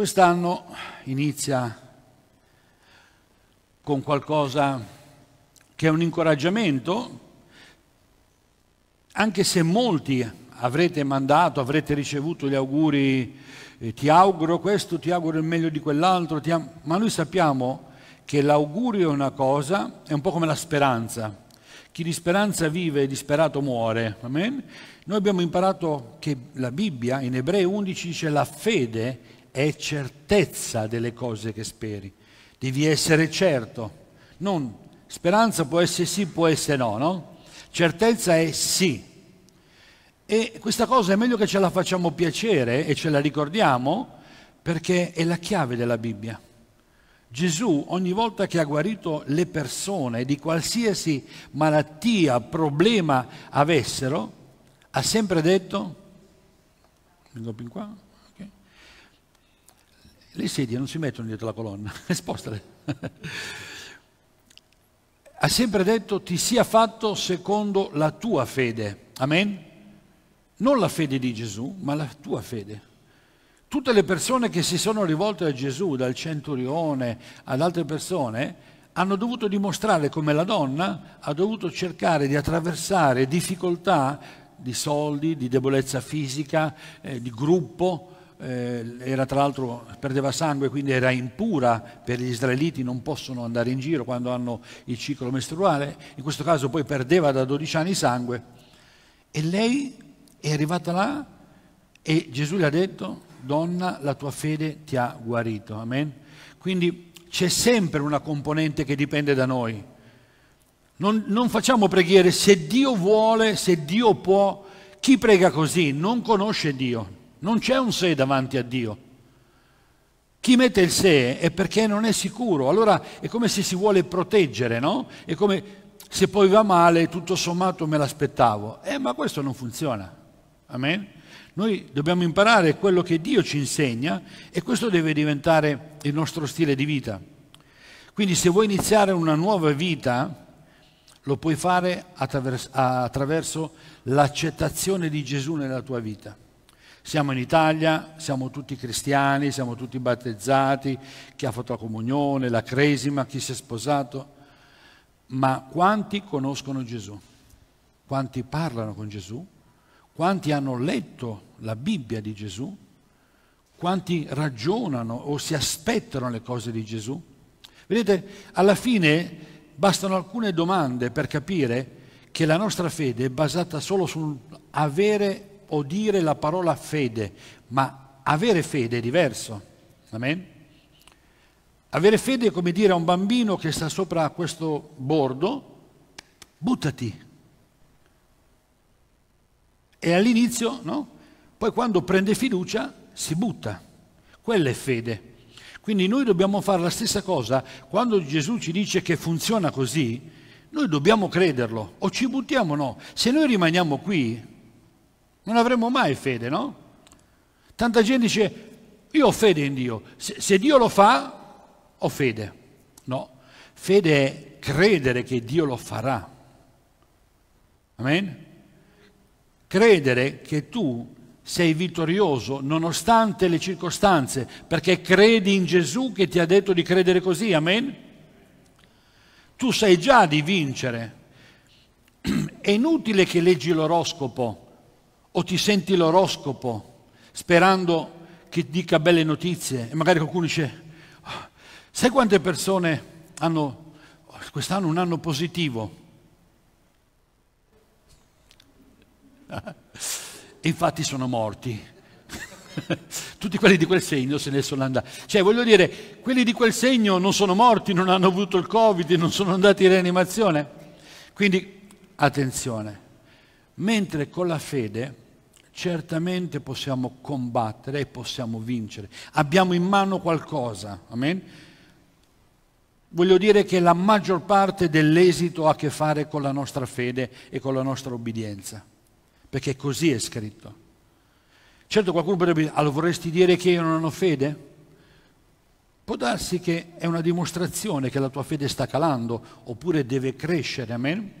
Quest'anno inizia con qualcosa che è un incoraggiamento, anche se molti avrete mandato, avrete ricevuto gli auguri, eh, ti auguro questo, ti auguro il meglio di quell'altro, ma noi sappiamo che l'augurio è una cosa, è un po' come la speranza. Chi di speranza vive, e disperato muore. Amen? Noi abbiamo imparato che la Bibbia in Ebrei 11 dice la fede è certezza delle cose che speri. Devi essere certo. Non, speranza può essere sì, può essere no, no? Certezza è sì. E questa cosa è meglio che ce la facciamo piacere e ce la ricordiamo perché è la chiave della Bibbia. Gesù ogni volta che ha guarito le persone di qualsiasi malattia, problema avessero, ha sempre detto, vengo più qua, le sedie non si mettono dietro la colonna, spostale. ha sempre detto ti sia fatto secondo la tua fede. Amen? Non la fede di Gesù, ma la tua fede. Tutte le persone che si sono rivolte a Gesù, dal centurione ad altre persone, hanno dovuto dimostrare come la donna ha dovuto cercare di attraversare difficoltà di soldi, di debolezza fisica, eh, di gruppo, eh, era tra l'altro perdeva sangue, quindi era impura per gli israeliti, non possono andare in giro quando hanno il ciclo mestruale, in questo caso poi perdeva da 12 anni sangue e lei è arrivata là e Gesù le ha detto, donna, la tua fede ti ha guarito, amen? Quindi c'è sempre una componente che dipende da noi. Non, non facciamo preghiere se Dio vuole, se Dio può. Chi prega così non conosce Dio. Non c'è un se davanti a Dio. Chi mette il se è perché non è sicuro, allora è come se si vuole proteggere, no? È come se poi va male, tutto sommato me l'aspettavo. Eh, ma questo non funziona. Amen? Noi dobbiamo imparare quello che Dio ci insegna e questo deve diventare il nostro stile di vita. Quindi se vuoi iniziare una nuova vita, lo puoi fare attraverso, attraverso l'accettazione di Gesù nella tua vita. Siamo in Italia, siamo tutti cristiani, siamo tutti battezzati, chi ha fatto la comunione, la cresima, chi si è sposato, ma quanti conoscono Gesù? Quanti parlano con Gesù? Quanti hanno letto la Bibbia di Gesù? Quanti ragionano o si aspettano le cose di Gesù? Vedete, alla fine bastano alcune domande per capire che la nostra fede è basata solo sul avere o dire la parola fede, ma avere fede è diverso. Amen? Avere fede è come dire a un bambino che sta sopra questo bordo, buttati. E all'inizio, no? Poi quando prende fiducia, si butta. Quella è fede. Quindi noi dobbiamo fare la stessa cosa. Quando Gesù ci dice che funziona così, noi dobbiamo crederlo. O ci buttiamo o no. Se noi rimaniamo qui non avremmo mai fede, no? Tanta gente dice, io ho fede in Dio, se, se Dio lo fa, ho fede. No, fede è credere che Dio lo farà. Amen? Credere che tu sei vittorioso nonostante le circostanze, perché credi in Gesù che ti ha detto di credere così, amen? Tu sai già di vincere. È inutile che leggi l'oroscopo o ti senti l'oroscopo sperando che dica belle notizie e magari qualcuno dice, oh, sai quante persone hanno quest'anno un anno positivo? infatti sono morti. Tutti quelli di quel segno se ne sono andati. Cioè, voglio dire, quelli di quel segno non sono morti, non hanno avuto il Covid, non sono andati in rianimazione. Quindi, attenzione. Mentre con la fede certamente possiamo combattere e possiamo vincere. Abbiamo in mano qualcosa, amen? Voglio dire che la maggior parte dell'esito ha a che fare con la nostra fede e con la nostra obbedienza, perché così è scritto. Certo qualcuno potrebbe dire, allora ah, vorresti dire che io non ho fede? Può darsi che è una dimostrazione che la tua fede sta calando oppure deve crescere, amen?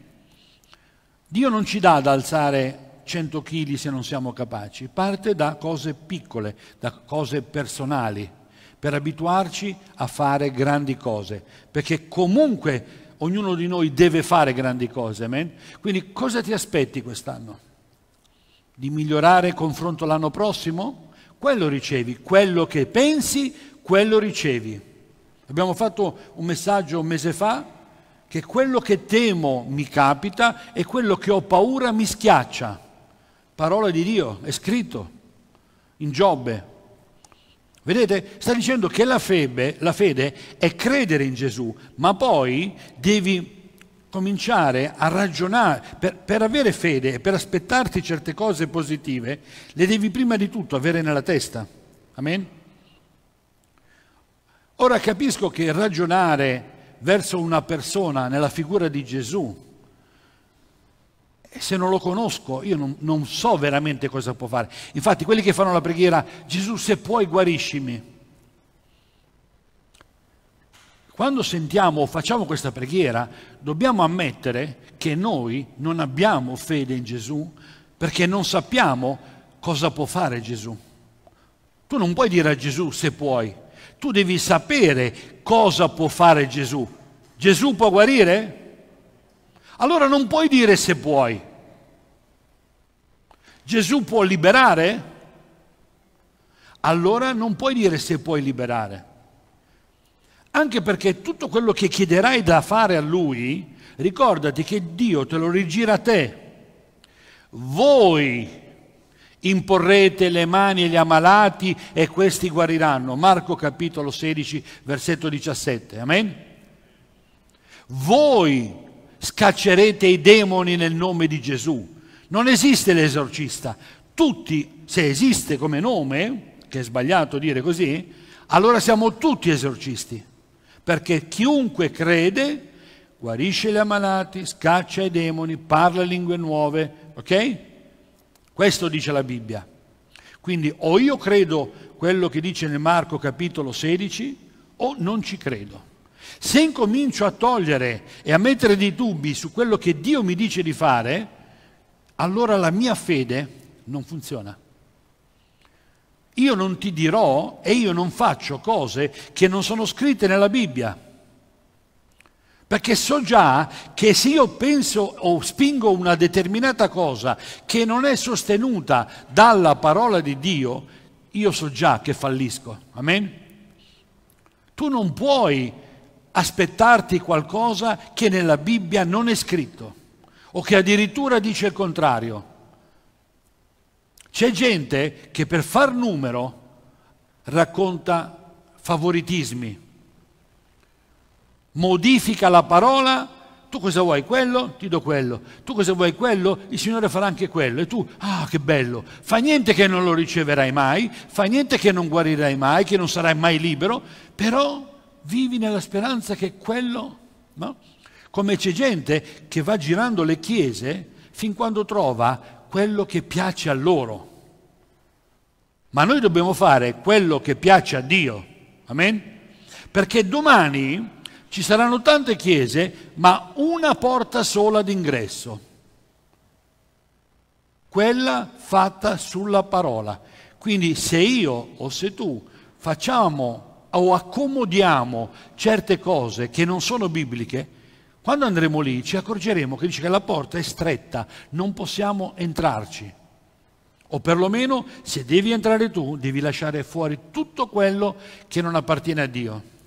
Dio non ci dà ad alzare 100 kg se non siamo capaci, parte da cose piccole, da cose personali, per abituarci a fare grandi cose, perché comunque ognuno di noi deve fare grandi cose, amen? Quindi cosa ti aspetti quest'anno? Di migliorare il confronto l'anno prossimo? Quello ricevi, quello che pensi, quello ricevi. Abbiamo fatto un messaggio un mese fa che quello che temo mi capita e quello che ho paura mi schiaccia. Parola di Dio, è scritto in Giobbe. Vedete, sta dicendo che la, febe, la fede è credere in Gesù, ma poi devi cominciare a ragionare, per, per avere fede e per aspettarti certe cose positive, le devi prima di tutto avere nella testa. Amen? Ora capisco che ragionare verso una persona nella figura di Gesù, se non lo conosco io non, non, so veramente cosa può fare. Infatti quelli che fanno la preghiera, Gesù se puoi guariscimi. Quando sentiamo o facciamo questa preghiera, dobbiamo ammettere che noi non abbiamo fede in Gesù perché non sappiamo cosa può fare Gesù. Tu non puoi dire a Gesù se puoi, tu devi sapere cosa può fare Gesù. Gesù può guarire? Allora non puoi dire se puoi. Gesù può liberare? Allora non puoi dire se puoi liberare. Anche perché tutto quello che chiederai da fare a Lui, ricordati che Dio te lo rigira a te. Voi Imporrete le mani agli ammalati e questi guariranno. Marco capitolo 16, versetto 17. Amen. Voi scaccerete i demoni nel nome di Gesù. Non esiste l'esorcista. Tutti, se esiste come nome, che è sbagliato dire così, allora siamo tutti esorcisti. Perché chiunque crede guarisce gli ammalati, scaccia i demoni, parla lingue nuove, ok? Questo dice la Bibbia. Quindi o io credo quello che dice nel Marco capitolo 16 o non ci credo. Se incomincio a togliere e a mettere dei dubbi su quello che Dio mi dice di fare, allora la mia fede non funziona. Io non ti dirò e io non faccio cose che non sono scritte nella Bibbia perché so già che se io penso o spingo una determinata cosa che non è sostenuta dalla parola di Dio, io so già che fallisco. Amen? Tu non puoi aspettarti qualcosa che nella Bibbia non è scritto o che addirittura dice il contrario. C'è gente che per far numero racconta favoritismi, modifica la parola, tu cosa vuoi quello? Ti do quello. Tu cosa vuoi quello? Il Signore farà anche quello. E tu, ah che bello, fa niente che non lo riceverai mai, fa niente che non guarirai mai, che non sarai mai libero, però vivi nella speranza che quello... No? Come c'è gente che va girando le chiese fin quando trova quello che piace a loro. Ma noi dobbiamo fare quello che piace a Dio. Amen? Perché domani ci saranno tante chiese, ma una porta sola d'ingresso. Quella fatta sulla parola. Quindi se io o se tu facciamo o accomodiamo certe cose che non sono bibliche, quando andremo lì ci accorgeremo che dice che la porta è stretta, non possiamo entrarci. O perlomeno se devi entrare tu, devi lasciare fuori tutto quello che non appartiene a Dio.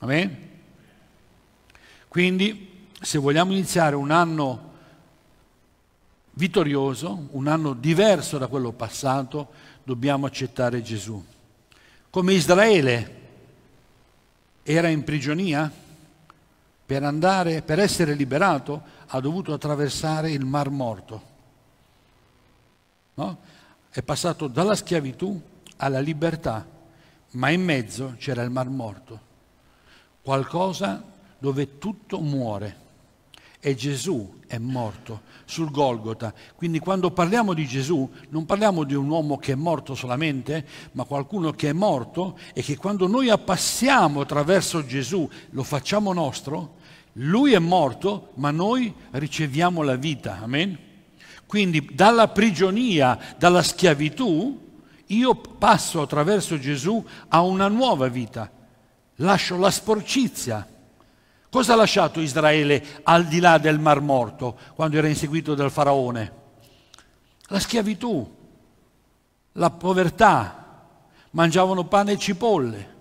Amen? Quindi, se vogliamo iniziare un anno vittorioso, un anno diverso da quello passato, dobbiamo accettare Gesù. Come Israele era in prigionia, per andare, per essere liberato, ha dovuto attraversare il Mar Morto. No? È passato dalla schiavitù alla libertà, ma in mezzo c'era il Mar Morto qualcosa dove tutto muore. E Gesù è morto sul Golgota. Quindi quando parliamo di Gesù non parliamo di un uomo che è morto solamente, ma qualcuno che è morto e che quando noi appassiamo attraverso Gesù lo facciamo nostro, lui è morto, ma noi riceviamo la vita. Amen? Quindi dalla prigionia, dalla schiavitù, io passo attraverso Gesù a una nuova vita lascio la sporcizia. Cosa ha lasciato Israele al di là del Mar Morto quando era inseguito dal faraone? La schiavitù, la povertà, mangiavano pane e cipolle,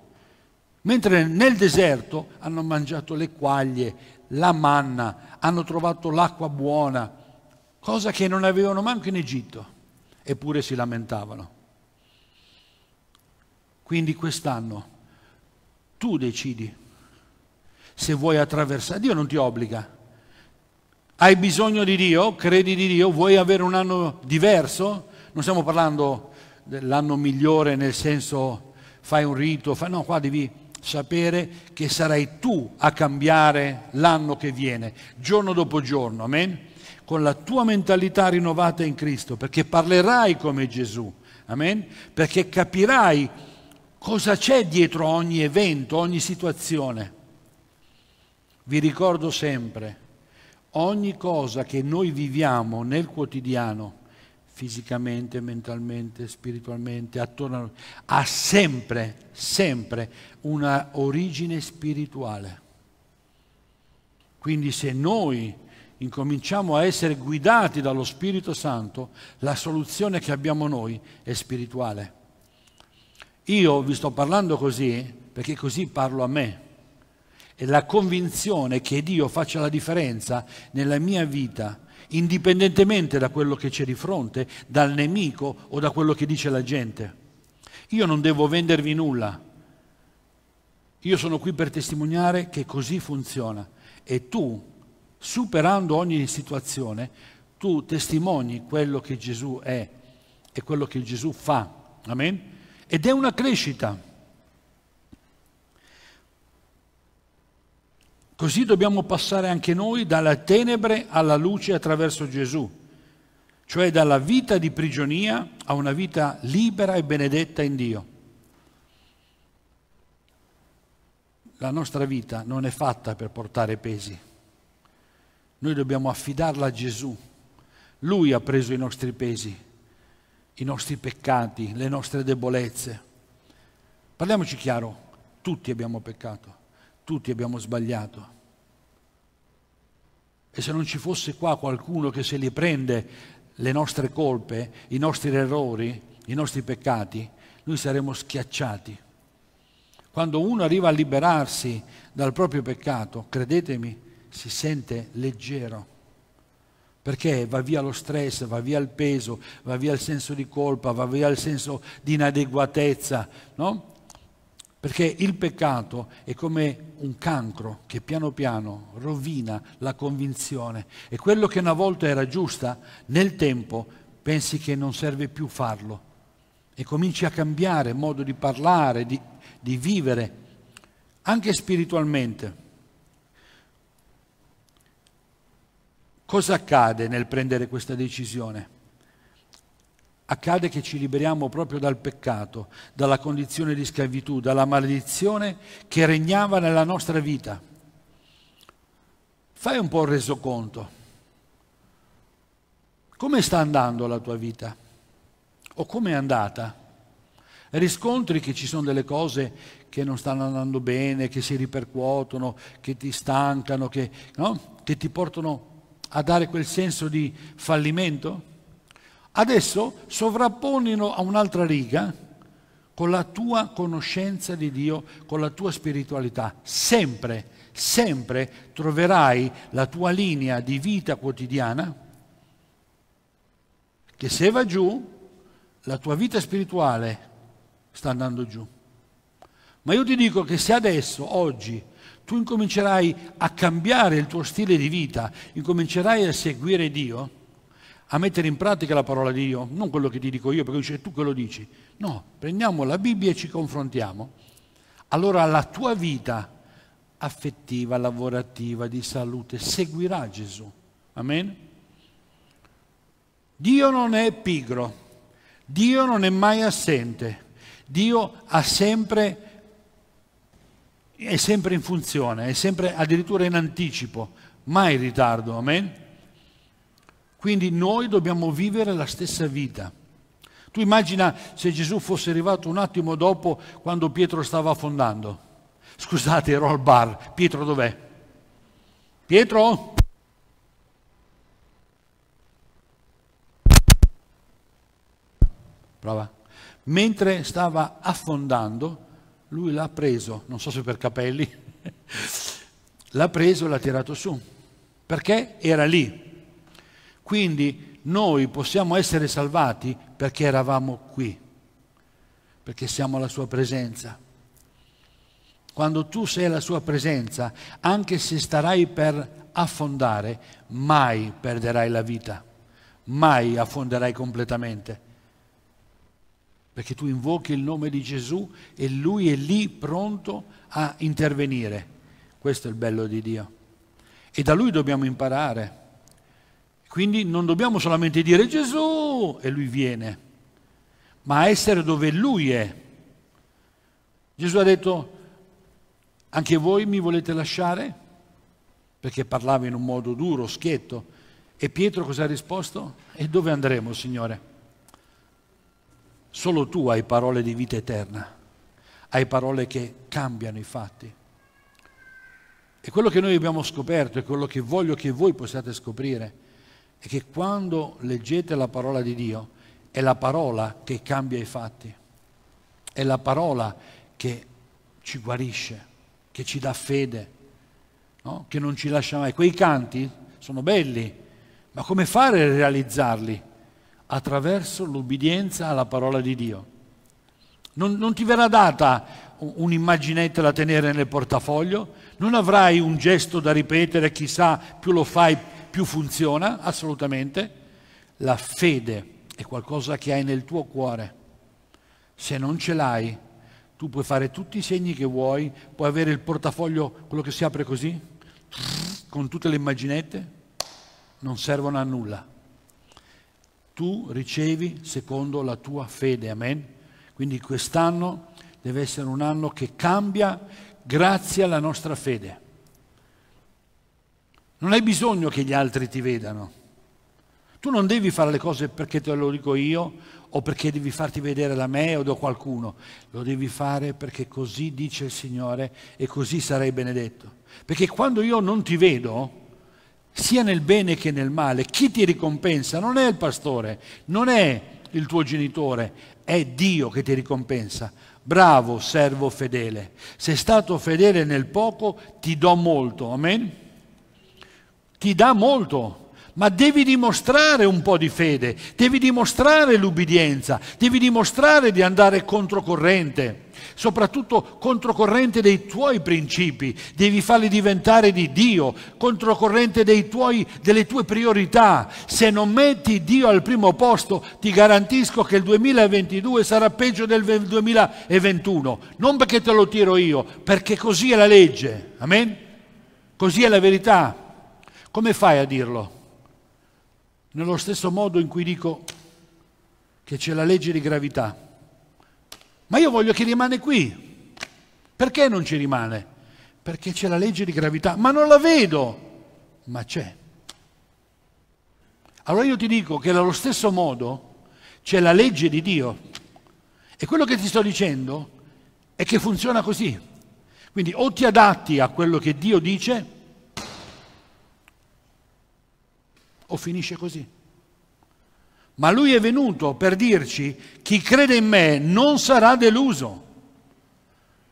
mentre nel deserto hanno mangiato le quaglie, la manna, hanno trovato l'acqua buona, cosa che non avevano manco in Egitto, eppure si lamentavano. Quindi quest'anno tu decidi se vuoi attraversare. Dio non ti obbliga. Hai bisogno di Dio, credi di Dio, vuoi avere un anno diverso? Non stiamo parlando dell'anno migliore nel senso fai un rito, fai... no, qua devi sapere che sarai tu a cambiare l'anno che viene, giorno dopo giorno, amen? Con la tua mentalità rinnovata in Cristo, perché parlerai come Gesù, amen? Perché capirai cosa c'è dietro ogni evento, ogni situazione. Vi ricordo sempre, ogni cosa che noi viviamo nel quotidiano, fisicamente, mentalmente, spiritualmente, attorno a noi, ha sempre, sempre una origine spirituale. Quindi se noi incominciamo a essere guidati dallo Spirito Santo, la soluzione che abbiamo noi è spirituale. Io vi sto parlando così perché così parlo a me. E la convinzione che Dio faccia la differenza nella mia vita, indipendentemente da quello che c'è di fronte, dal nemico o da quello che dice la gente. Io non devo vendervi nulla. Io sono qui per testimoniare che così funziona. E tu, superando ogni situazione, tu testimoni quello che Gesù è e quello che Gesù fa. Amen? ed è una crescita. Così dobbiamo passare anche noi dalle tenebre alla luce attraverso Gesù, cioè dalla vita di prigionia a una vita libera e benedetta in Dio. La nostra vita non è fatta per portare pesi, noi dobbiamo affidarla a Gesù. Lui ha preso i nostri pesi, i nostri peccati, le nostre debolezze. Parliamoci chiaro, tutti abbiamo peccato, tutti abbiamo sbagliato. E se non ci fosse qua qualcuno che se li prende le nostre colpe, i nostri errori, i nostri peccati, noi saremmo schiacciati. Quando uno arriva a liberarsi dal proprio peccato, credetemi, si sente leggero perché va via lo stress, va via il peso, va via il senso di colpa, va via il senso di inadeguatezza, no? Perché il peccato è come un cancro che piano piano rovina la convinzione e quello che una volta era giusta, nel tempo pensi che non serve più farlo e cominci a cambiare modo di parlare, di, di vivere, anche spiritualmente. Cosa accade nel prendere questa decisione? Accade che ci liberiamo proprio dal peccato, dalla condizione di schiavitù, dalla maledizione che regnava nella nostra vita. Fai un po' il resoconto. Come sta andando la tua vita? O come è andata? Riscontri che ci sono delle cose che non stanno andando bene, che si ripercuotono, che ti stancano, che, no? che ti portano a dare quel senso di fallimento? Adesso sovrapponilo a un'altra riga con la tua conoscenza di Dio, con la tua spiritualità. Sempre, sempre troverai la tua linea di vita quotidiana che se va giù, la tua vita spirituale sta andando giù. Ma io ti dico che se adesso, oggi, tu incomincerai a cambiare il tuo stile di vita, incomincerai a seguire Dio, a mettere in pratica la parola di Dio, non quello che ti dico io, perché dice tu che lo dici. No, prendiamo la Bibbia e ci confrontiamo. Allora la tua vita affettiva, lavorativa, di salute, seguirà Gesù. Amen? Dio non è pigro, Dio non è mai assente, Dio ha sempre è sempre in funzione, è sempre addirittura in anticipo, mai in ritardo, amen? Quindi noi dobbiamo vivere la stessa vita. Tu immagina se Gesù fosse arrivato un attimo dopo quando Pietro stava affondando. Scusate, ero al bar. Pietro dov'è? Pietro? Brava. Mentre stava affondando, lui l'ha preso, non so se per capelli, l'ha preso e l'ha tirato su, perché era lì. Quindi noi possiamo essere salvati perché eravamo qui, perché siamo la sua presenza. Quando tu sei la sua presenza, anche se starai per affondare, mai perderai la vita, mai affonderai completamente perché tu invochi il nome di Gesù e lui è lì pronto a intervenire. Questo è il bello di Dio. E da lui dobbiamo imparare. Quindi non dobbiamo solamente dire Gesù e lui viene, ma essere dove lui è. Gesù ha detto, anche voi mi volete lasciare? Perché parlava in un modo duro, schietto. E Pietro cosa ha risposto? E dove andremo, Signore? Solo tu hai parole di vita eterna, hai parole che cambiano i fatti. E quello che noi abbiamo scoperto e quello che voglio che voi possiate scoprire è che quando leggete la parola di Dio è la parola che cambia i fatti, è la parola che ci guarisce, che ci dà fede, no? che non ci lascia mai. Quei canti sono belli, ma come fare a realizzarli? attraverso l'obbedienza alla parola di Dio. Non, non ti verrà data un'immaginetta da tenere nel portafoglio, non avrai un gesto da ripetere, chissà, più lo fai, più funziona, assolutamente. La fede è qualcosa che hai nel tuo cuore. Se non ce l'hai, tu puoi fare tutti i segni che vuoi, puoi avere il portafoglio, quello che si apre così, con tutte le immaginette, non servono a nulla tu ricevi secondo la tua fede, amen. Quindi quest'anno deve essere un anno che cambia grazie alla nostra fede. Non hai bisogno che gli altri ti vedano. Tu non devi fare le cose perché te lo dico io o perché devi farti vedere da me o da qualcuno. Lo devi fare perché così dice il Signore e così sarai benedetto. Perché quando io non ti vedo, sia nel bene che nel male. Chi ti ricompensa non è il pastore, non è il tuo genitore, è Dio che ti ricompensa. Bravo servo fedele, sei stato fedele nel poco, ti do molto. Amen? Ti dà molto ma devi dimostrare un po' di fede, devi dimostrare l'ubbidienza, devi dimostrare di andare controcorrente, soprattutto controcorrente dei tuoi principi, devi farli diventare di Dio, controcorrente tuoi, delle tue priorità. Se non metti Dio al primo posto, ti garantisco che il 2022 sarà peggio del 2021, non perché te lo tiro io, perché così è la legge, amen? Così è la verità. Come fai a dirlo? Nello stesso modo in cui dico che c'è la legge di gravità, ma io voglio che rimane qui. Perché non ci rimane? Perché c'è la legge di gravità, ma non la vedo, ma c'è. Allora io ti dico che nello stesso modo c'è la legge di Dio. E quello che ti sto dicendo è che funziona così. Quindi o ti adatti a quello che Dio dice, o finisce così. Ma lui è venuto per dirci, chi crede in me non sarà deluso.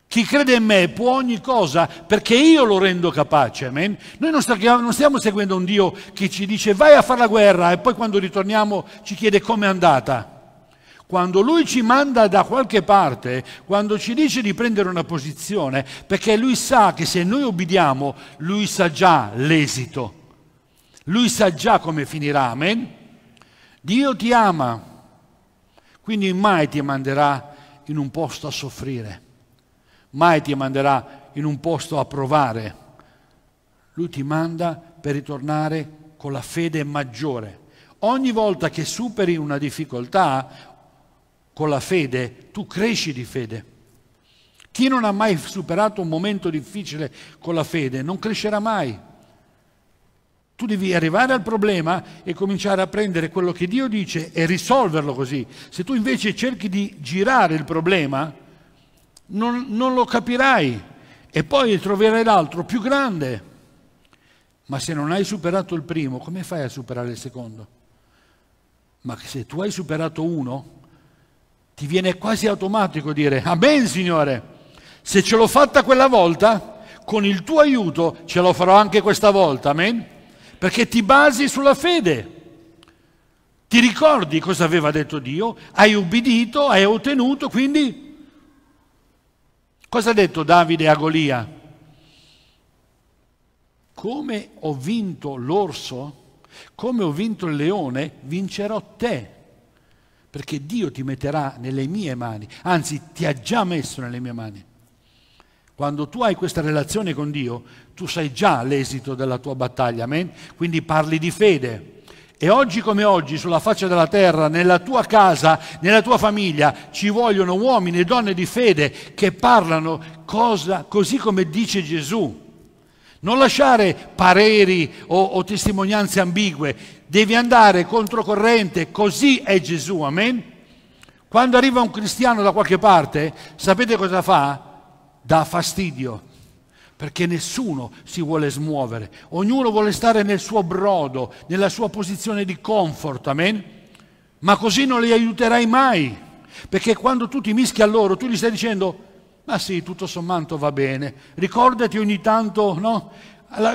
Chi crede in me può ogni cosa perché io lo rendo capace. Amen? Noi non stiamo, seguendo un Dio che ci dice vai a fare la guerra e poi quando ritorniamo ci chiede com'è andata. Quando lui ci manda da qualche parte, quando ci dice di prendere una posizione, perché lui sa che se noi obbediamo, lui sa già l'esito. Lui sa già come finirà, amen. Dio ti ama, quindi mai ti manderà in un posto a soffrire, mai ti manderà in un posto a provare. Lui ti manda per ritornare con la fede maggiore. Ogni volta che superi una difficoltà, con la fede, tu cresci di fede. Chi non ha mai superato un momento difficile con la fede non crescerà mai. Tu devi arrivare al problema e cominciare a prendere quello che Dio dice e risolverlo così. Se tu invece cerchi di girare il problema, non, non lo capirai e poi troverai l'altro più grande. Ma se non hai superato il primo, come fai a superare il secondo? Ma se tu hai superato uno, ti viene quasi automatico dire, Amen Signore, se ce l'ho fatta quella volta, con il tuo aiuto ce lo farò anche questa volta, Amen perché ti basi sulla fede. Ti ricordi cosa aveva detto Dio, hai ubbidito, hai ottenuto, quindi cosa ha detto Davide a Golia? Come ho vinto l'orso, come ho vinto il leone, vincerò te, perché Dio ti metterà nelle mie mani, anzi ti ha già messo nelle mie mani. Quando tu hai questa relazione con Dio, tu sai già l'esito della tua battaglia, amen? quindi parli di fede. E oggi come oggi, sulla faccia della terra, nella tua casa, nella tua famiglia, ci vogliono uomini e donne di fede che parlano cosa, così come dice Gesù. Non lasciare pareri o, o testimonianze ambigue, devi andare controcorrente, così è Gesù, amen? Quando arriva un cristiano da qualche parte, sapete cosa fa? dà fastidio perché nessuno si vuole smuovere, ognuno vuole stare nel suo brodo, nella sua posizione di comfort, amen? Ma così non li aiuterai mai, perché quando tu ti mischi a loro, tu gli stai dicendo, ma sì, tutto sommato va bene, ricordati ogni tanto, no?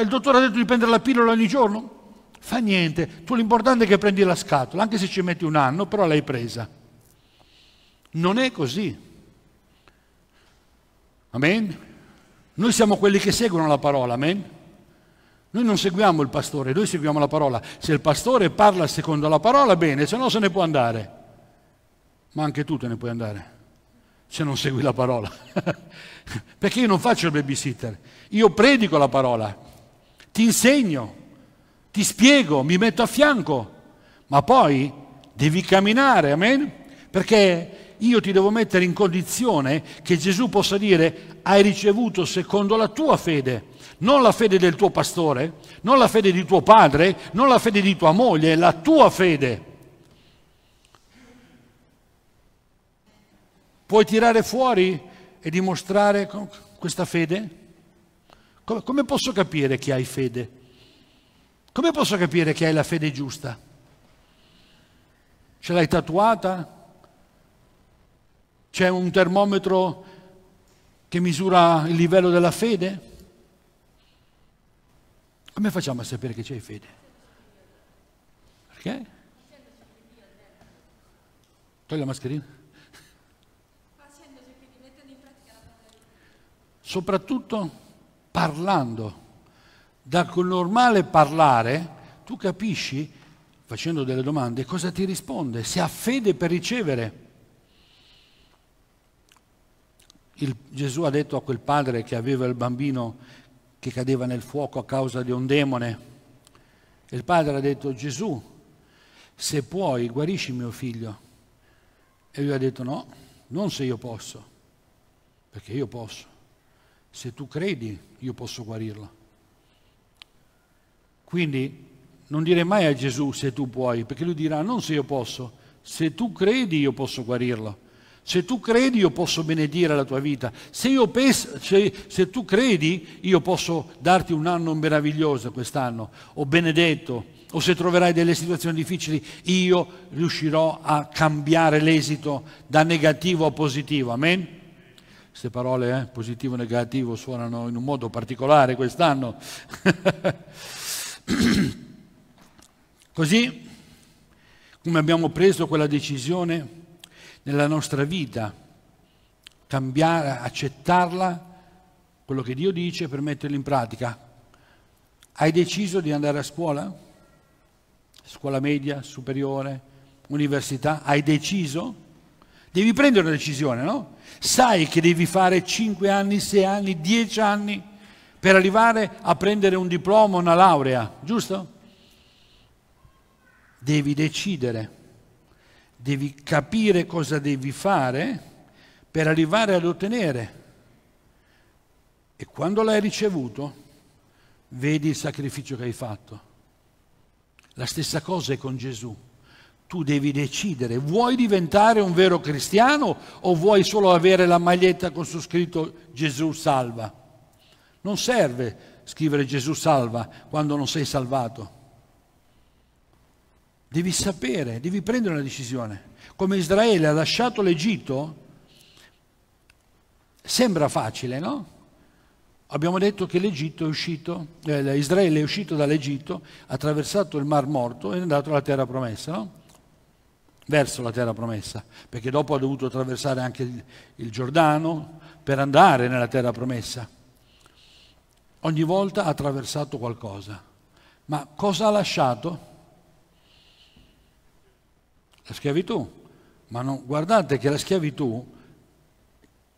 Il dottore ha detto di prendere la pillola ogni giorno, fa niente, tu l'importante è che prendi la scatola, anche se ci metti un anno, però l'hai presa. Non è così. Amen? Noi siamo quelli che seguono la parola, amen? Noi non seguiamo il pastore, noi seguiamo la parola. Se il pastore parla secondo la parola, bene, se no se ne può andare. Ma anche tu te ne puoi andare, se non segui la parola. Perché io non faccio il babysitter, io predico la parola, ti insegno, ti spiego, mi metto a fianco, ma poi devi camminare, amen? Perché io ti devo mettere in condizione che Gesù possa dire hai ricevuto secondo la tua fede, non la fede del tuo pastore, non la fede di tuo padre, non la fede di tua moglie, la tua fede. Puoi tirare fuori e dimostrare questa fede? Come posso capire che hai fede? Come posso capire che hai la fede giusta? Ce l'hai tatuata? C'è un termometro che misura il livello della fede? Come facciamo a sapere che c'è fede? Perché? Togli la mascherina. Soprattutto parlando. Da quel normale parlare tu capisci, facendo delle domande, cosa ti risponde, se ha fede per ricevere. Il, Gesù ha detto a quel padre che aveva il bambino che cadeva nel fuoco a causa di un demone, il padre ha detto Gesù, se puoi guarisci mio figlio. E lui ha detto no, non se io posso, perché io posso. Se tu credi, io posso guarirlo. Quindi non dire mai a Gesù se tu puoi, perché lui dirà non se io posso, se tu credi io posso guarirlo. Se tu credi io posso benedire la tua vita, se, penso, se, se tu credi io posso darti un anno meraviglioso quest'anno, o benedetto, o se troverai delle situazioni difficili, io riuscirò a cambiare l'esito da negativo a positivo. Amen? Queste parole, eh, positivo e negativo, suonano in un modo particolare quest'anno. Così come abbiamo preso quella decisione nella nostra vita, cambiare, accettarla, quello che Dio dice per metterlo in pratica. Hai deciso di andare a scuola? Scuola media, superiore, università? Hai deciso? Devi prendere una decisione, no? Sai che devi fare 5 anni, 6 anni, 10 anni per arrivare a prendere un diploma, una laurea, giusto? Devi decidere devi capire cosa devi fare per arrivare ad ottenere. E quando l'hai ricevuto, vedi il sacrificio che hai fatto. La stessa cosa è con Gesù. Tu devi decidere, vuoi diventare un vero cristiano o vuoi solo avere la maglietta con su scritto Gesù salva? Non serve scrivere Gesù salva quando non sei salvato. Devi sapere, devi prendere una decisione. Come Israele ha lasciato l'Egitto, sembra facile, no? Abbiamo detto che l'Egitto è uscito, eh, Israele è uscito dall'Egitto, ha attraversato il Mar Morto e è andato alla terra promessa, no? Verso la terra promessa, perché dopo ha dovuto attraversare anche il, il Giordano per andare nella terra promessa. Ogni volta ha attraversato qualcosa. Ma cosa ha lasciato? la schiavitù. Ma non, guardate che la schiavitù,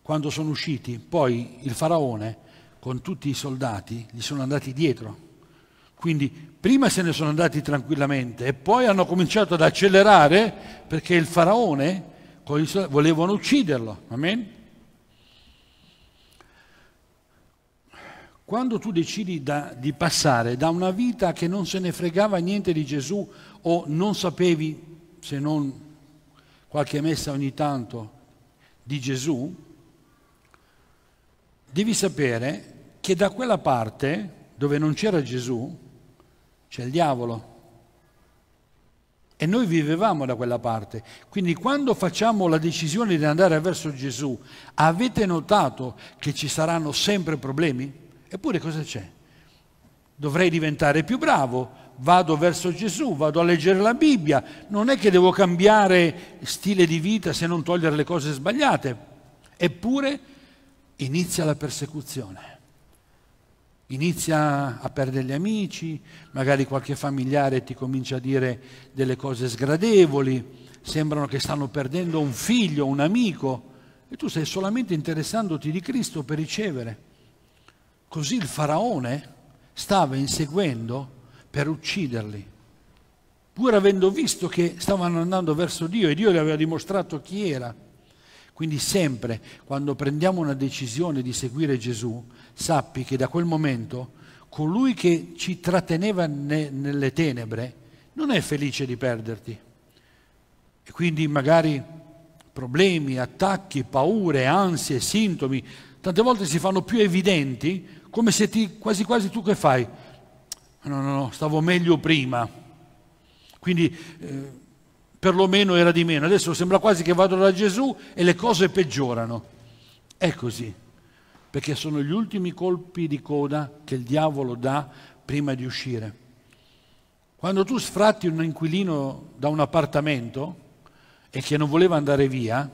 quando sono usciti, poi il faraone con tutti i soldati gli sono andati dietro. Quindi prima se ne sono andati tranquillamente e poi hanno cominciato ad accelerare perché il faraone con i soldati, volevano ucciderlo. Amen? Quando tu decidi da, di passare da una vita che non se ne fregava niente di Gesù o non sapevi se non qualche messa ogni tanto di Gesù, devi sapere che da quella parte dove non c'era Gesù c'è il diavolo. E noi vivevamo da quella parte. Quindi quando facciamo la decisione di andare verso Gesù, avete notato che ci saranno sempre problemi? Eppure cosa c'è? Dovrei diventare più bravo, vado verso Gesù, vado a leggere la Bibbia, non è che devo cambiare stile di vita se non togliere le cose sbagliate. Eppure inizia la persecuzione. Inizia a perdere gli amici, magari qualche familiare ti comincia a dire delle cose sgradevoli, sembrano che stanno perdendo un figlio, un amico, e tu stai solamente interessandoti di Cristo per ricevere. Così il faraone stava inseguendo per ucciderli, pur avendo visto che stavano andando verso Dio e Dio gli aveva dimostrato chi era. Quindi sempre quando prendiamo una decisione di seguire Gesù, sappi che da quel momento colui che ci tratteneva ne, nelle tenebre non è felice di perderti. E quindi magari problemi, attacchi, paure, ansie, sintomi, tante volte si fanno più evidenti, come se ti, quasi quasi tu che fai? No, no, no, stavo meglio prima. Quindi eh, perlomeno era di meno. Adesso sembra quasi che vado da Gesù e le cose peggiorano. È così, perché sono gli ultimi colpi di coda che il diavolo dà prima di uscire. Quando tu sfratti un inquilino da un appartamento e che non voleva andare via,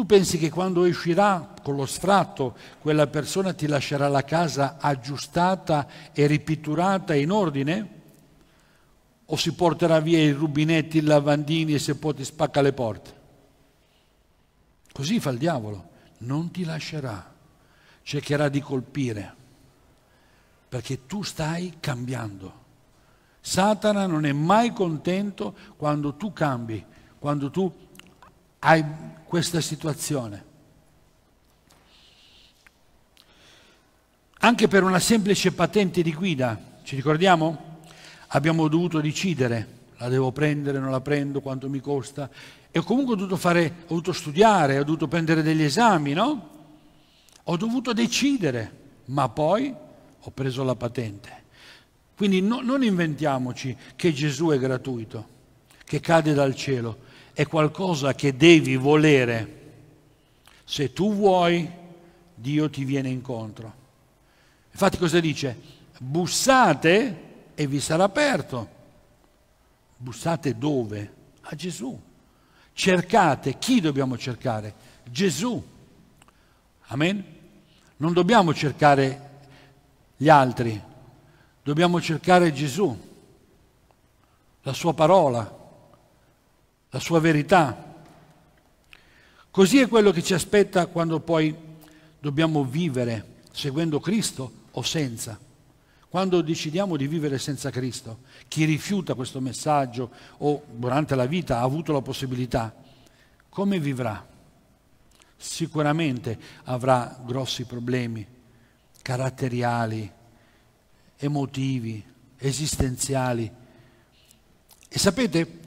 tu pensi che quando uscirà con lo sfratto quella persona ti lascerà la casa aggiustata e ripitturata in ordine? O si porterà via i rubinetti, i lavandini e se poi ti spacca le porte? Così fa il diavolo, non ti lascerà, cercherà di colpire, perché tu stai cambiando. Satana non è mai contento quando tu cambi, quando tu hai questa situazione. Anche per una semplice patente di guida, ci ricordiamo? Abbiamo dovuto decidere, la devo prendere, non la prendo, quanto mi costa. E comunque ho dovuto, fare, ho dovuto studiare, ho dovuto prendere degli esami, no? Ho dovuto decidere, ma poi ho preso la patente. Quindi no, non inventiamoci che Gesù è gratuito, che cade dal cielo è qualcosa che devi volere. Se tu vuoi, Dio ti viene incontro. Infatti cosa dice? Bussate e vi sarà aperto. Bussate dove? A Gesù. Cercate, chi dobbiamo cercare? Gesù. Amen? Non dobbiamo cercare gli altri, dobbiamo cercare Gesù, la sua parola la sua verità. Così è quello che ci aspetta quando poi dobbiamo vivere seguendo Cristo o senza. Quando decidiamo di vivere senza Cristo, chi rifiuta questo messaggio o durante la vita ha avuto la possibilità, come vivrà? Sicuramente avrà grossi problemi caratteriali, emotivi, esistenziali. E sapete,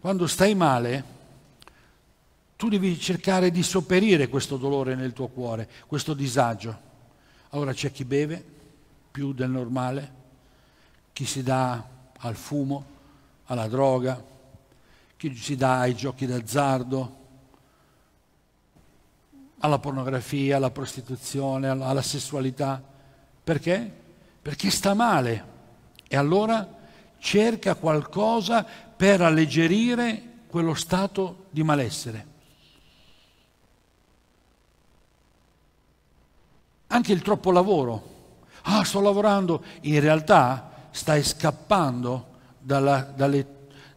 quando stai male, tu devi cercare di sopperire questo dolore nel tuo cuore, questo disagio. Allora c'è chi beve più del normale, chi si dà al fumo, alla droga, chi si dà ai giochi d'azzardo, alla pornografia, alla prostituzione, alla, sessualità. Perché? Perché sta male. E allora cerca qualcosa per alleggerire quello stato di malessere. Anche il troppo lavoro. Ah, sto lavorando. In realtà stai scappando dalla, dalle,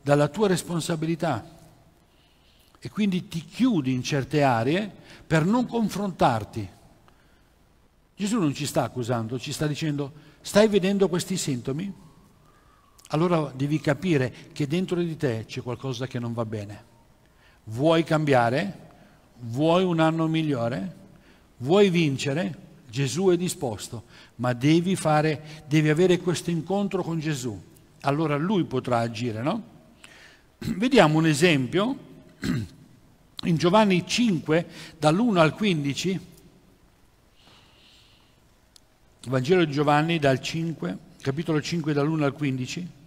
dalla tua responsabilità e quindi ti chiudi in certe aree per non confrontarti. Gesù non ci sta accusando, ci sta dicendo, stai vedendo questi sintomi? allora devi capire che dentro di te c'è qualcosa che non va bene. Vuoi cambiare? Vuoi un anno migliore? Vuoi vincere? Gesù è disposto, ma devi, fare, devi avere questo incontro con Gesù. Allora lui potrà agire, no? Vediamo un esempio in Giovanni 5, dall'1 al 15. Vangelo di Giovanni, dal 5, capitolo 5, dall'1 al 15.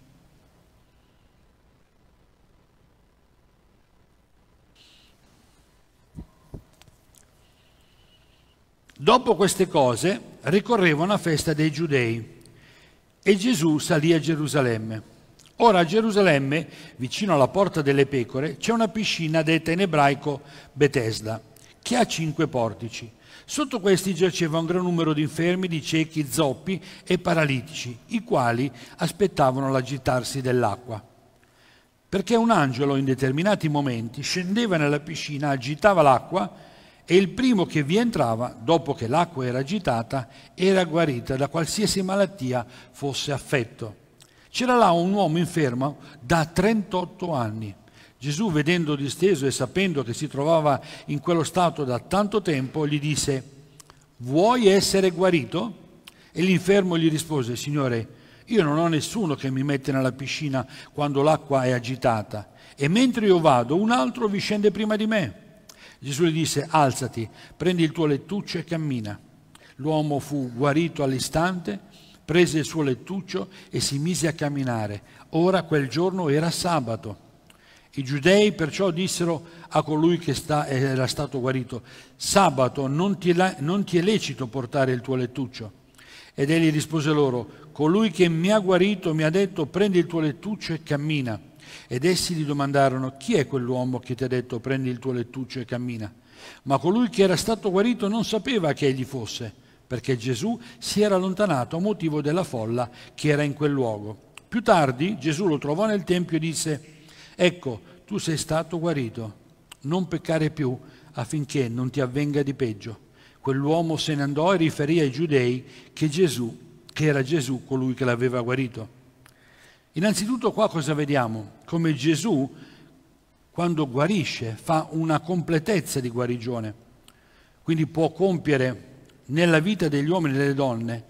Dopo queste cose ricorreva una festa dei giudei e Gesù salì a Gerusalemme. Ora a Gerusalemme, vicino alla porta delle pecore, c'è una piscina detta in ebraico Betesda, che ha cinque portici. Sotto questi giaceva un gran numero di infermi, di ciechi, zoppi e paralitici, i quali aspettavano l'agitarsi dell'acqua. Perché un angelo in determinati momenti scendeva nella piscina, agitava l'acqua e il primo che vi entrava, dopo che l'acqua era agitata, era guarita da qualsiasi malattia fosse affetto. C'era là un uomo infermo da 38 anni. Gesù, vedendo disteso e sapendo che si trovava in quello stato da tanto tempo, gli disse, vuoi essere guarito? E l'infermo gli rispose, Signore, io non ho nessuno che mi mette nella piscina quando l'acqua è agitata, e mentre io vado un altro vi scende prima di me. Gesù gli disse, alzati, prendi il tuo lettuccio e cammina. L'uomo fu guarito all'istante, prese il suo lettuccio e si mise a camminare. Ora quel giorno era sabato. I giudei perciò dissero a colui che sta, era stato guarito, sabato non ti, non ti è lecito portare il tuo lettuccio. Ed egli rispose loro, colui che mi ha guarito mi ha detto prendi il tuo lettuccio e cammina. Ed essi gli domandarono, chi è quell'uomo che ti ha detto prendi il tuo lettuccio e cammina? Ma colui che era stato guarito non sapeva che egli fosse, perché Gesù si era allontanato a motivo della folla che era in quel luogo. Più tardi Gesù lo trovò nel Tempio e disse, ecco, tu sei stato guarito, non peccare più affinché non ti avvenga di peggio. Quell'uomo se ne andò e riferì ai giudei che Gesù, che era Gesù colui che l'aveva guarito. Innanzitutto qua cosa vediamo? Come Gesù, quando guarisce, fa una completezza di guarigione, quindi può compiere nella vita degli uomini e delle donne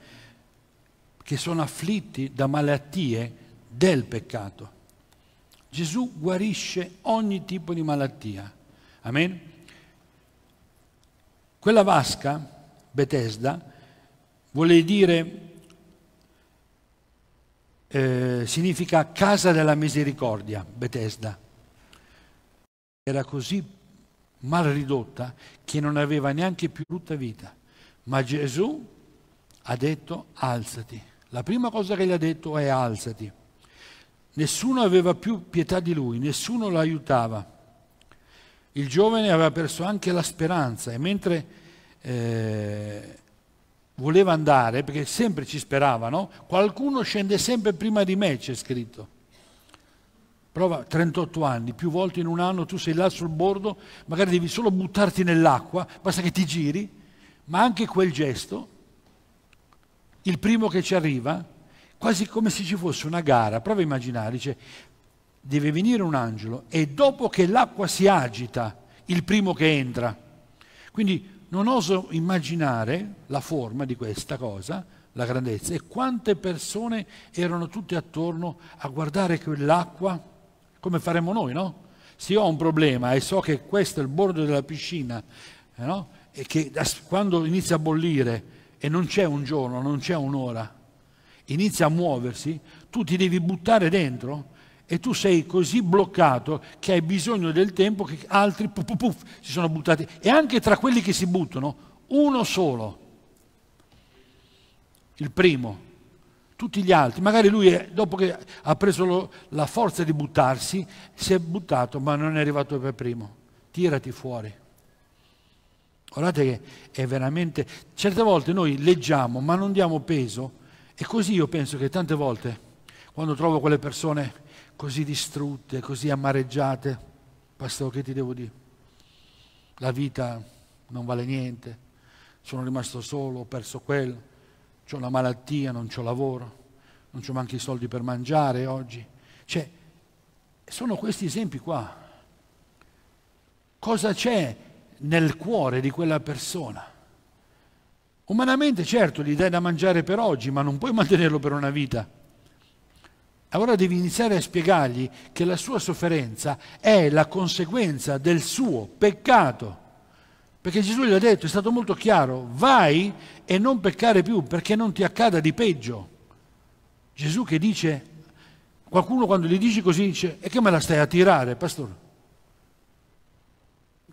che sono afflitti da malattie del peccato. Gesù guarisce ogni tipo di malattia. Amen? Quella vasca, Bethesda, vuole dire eh, significa casa della misericordia, Bethesda. Era così mal ridotta che non aveva neanche più brutta vita. Ma Gesù ha detto alzati. La prima cosa che gli ha detto è alzati. Nessuno aveva più pietà di lui, nessuno lo aiutava. Il giovane aveva perso anche la speranza e mentre eh, voleva andare, perché sempre ci speravano, qualcuno scende sempre prima di me, c'è scritto. Prova 38 anni, più volte in un anno tu sei là sul bordo, magari devi solo buttarti nell'acqua, basta che ti giri, ma anche quel gesto, il primo che ci arriva, quasi come se ci fosse una gara, prova a immaginare, dice, deve venire un angelo e dopo che l'acqua si agita, il primo che entra. Quindi non oso immaginare la forma di questa cosa, la grandezza, e quante persone erano tutte attorno a guardare quell'acqua, come faremmo noi, no? Se io ho un problema e so che questo è il bordo della piscina, eh, no? e che quando inizia a bollire e non c'è un giorno, non c'è un'ora, inizia a muoversi, tu ti devi buttare dentro e tu sei così bloccato che hai bisogno del tempo che altri puff, puff, puff, si sono buttati. E anche tra quelli che si buttano, uno solo, il primo, tutti gli altri, magari lui è, dopo che ha preso lo, la forza di buttarsi, si è buttato ma non è arrivato per primo. Tirati fuori. Guardate che è veramente... Certe volte noi leggiamo ma non diamo peso e così io penso che tante volte quando trovo quelle persone così distrutte, così amareggiate, pastore, che ti devo dire? La vita non vale niente, sono rimasto solo, ho perso quello, ho una malattia, non ho lavoro, non ho neanche i soldi per mangiare oggi. Cioè, sono questi esempi qua. Cosa c'è nel cuore di quella persona? Umanamente certo gli dai da mangiare per oggi, ma non puoi mantenerlo per una vita. Allora devi iniziare a spiegargli che la sua sofferenza è la conseguenza del suo peccato. Perché Gesù gli ha detto, è stato molto chiaro, vai e non peccare più perché non ti accada di peggio. Gesù che dice, qualcuno quando gli dici così dice, e che me la stai a tirare, pastore?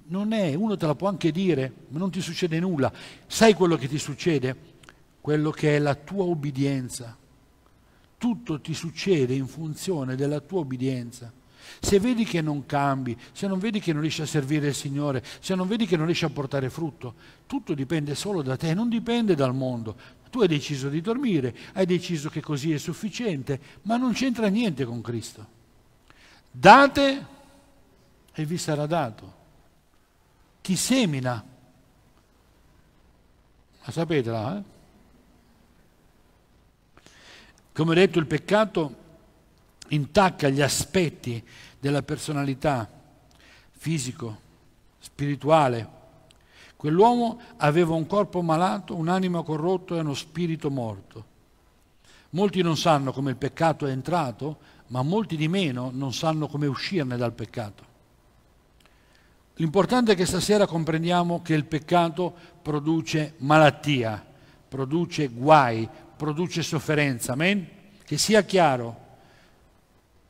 Non è, uno te la può anche dire, ma non ti succede nulla. Sai quello che ti succede? Quello che è la tua obbedienza tutto ti succede in funzione della tua obbedienza. Se vedi che non cambi, se non vedi che non riesci a servire il Signore, se non vedi che non riesci a portare frutto, tutto dipende solo da te, non dipende dal mondo. Tu hai deciso di dormire, hai deciso che così è sufficiente, ma non c'entra niente con Cristo. Date e vi sarà dato. Chi semina, la sapete là, eh? Come ho detto, il peccato intacca gli aspetti della personalità, fisico, spirituale. Quell'uomo aveva un corpo malato, un'anima corrotta e uno spirito morto. Molti non sanno come il peccato è entrato, ma molti di meno non sanno come uscirne dal peccato. L'importante è che stasera comprendiamo che il peccato produce malattia, produce guai, produce sofferenza. Amen? Che sia chiaro.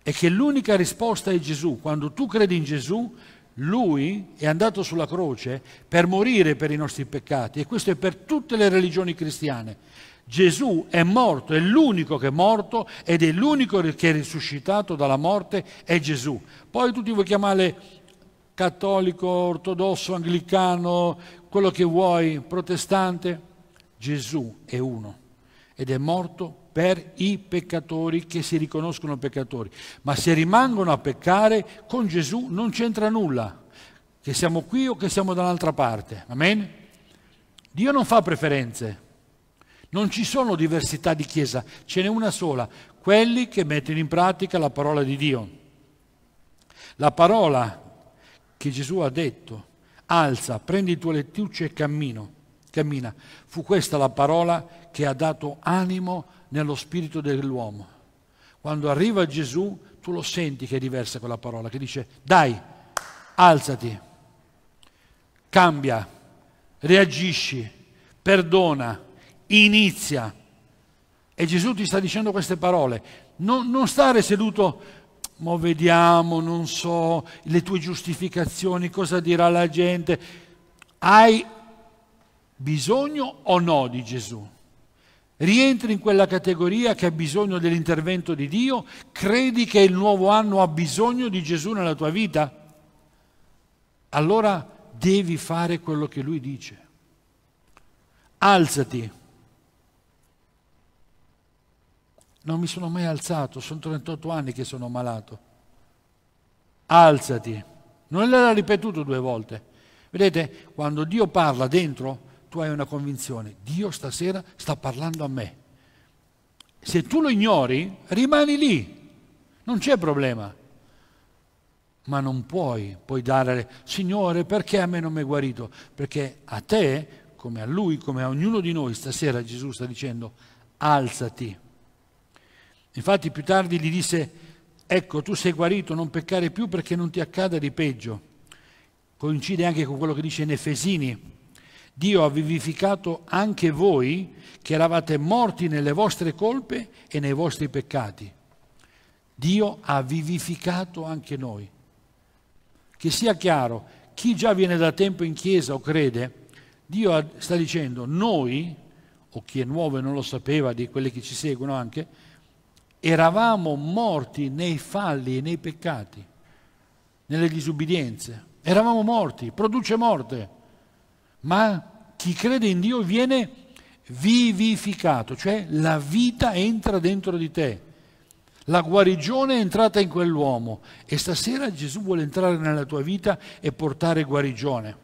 E che l'unica risposta è Gesù. Quando tu credi in Gesù, lui è andato sulla croce per morire per i nostri peccati e questo è per tutte le religioni cristiane. Gesù è morto, è l'unico che è morto ed è l'unico che è risuscitato dalla morte, è Gesù. Poi tu ti vuoi chiamare cattolico, ortodosso, anglicano, quello che vuoi, protestante. Gesù è uno ed è morto per i peccatori che si riconoscono peccatori. Ma se rimangono a peccare, con Gesù non c'entra nulla, che siamo qui o che siamo da un'altra parte. Amen? Dio non fa preferenze. Non ci sono diversità di chiesa, ce n'è una sola, quelli che mettono in pratica la parola di Dio. La parola che Gesù ha detto, alza, prendi il tuo lettuccio e cammino cammina. Fu questa la parola che ha dato animo nello spirito dell'uomo. Quando arriva Gesù, tu lo senti che è diversa quella parola, che dice dai, alzati, cambia, reagisci, perdona, inizia. E Gesù ti sta dicendo queste parole. Non, non stare seduto ma vediamo, non so, le tue giustificazioni, cosa dirà la gente. Hai bisogno o no di Gesù? Rientri in quella categoria che ha bisogno dell'intervento di Dio? Credi che il nuovo anno ha bisogno di Gesù nella tua vita? Allora devi fare quello che lui dice. Alzati. Non mi sono mai alzato, sono 38 anni che sono malato. Alzati. Non l'ha ripetuto due volte. Vedete, quando Dio parla dentro, tu hai una convinzione, Dio stasera sta parlando a me. Se tu lo ignori, rimani lì, non c'è problema. Ma non puoi puoi dare, Signore, perché a me non mi è guarito? Perché a te, come a Lui, come a ognuno di noi, stasera Gesù sta dicendo, alzati. Infatti più tardi gli disse, ecco, tu sei guarito, non peccare più perché non ti accada di peggio. Coincide anche con quello che dice in Efesini, Dio ha vivificato anche voi che eravate morti nelle vostre colpe e nei vostri peccati. Dio ha vivificato anche noi. Che sia chiaro, chi già viene da tempo in chiesa o crede, Dio sta dicendo noi, o chi è nuovo e non lo sapeva, di quelli che ci seguono anche, eravamo morti nei falli e nei peccati, nelle disubbidienze. Eravamo morti, produce morte. Ma chi crede in Dio viene vivificato, cioè la vita entra dentro di te. La guarigione è entrata in quell'uomo e stasera Gesù vuole entrare nella tua vita e portare guarigione.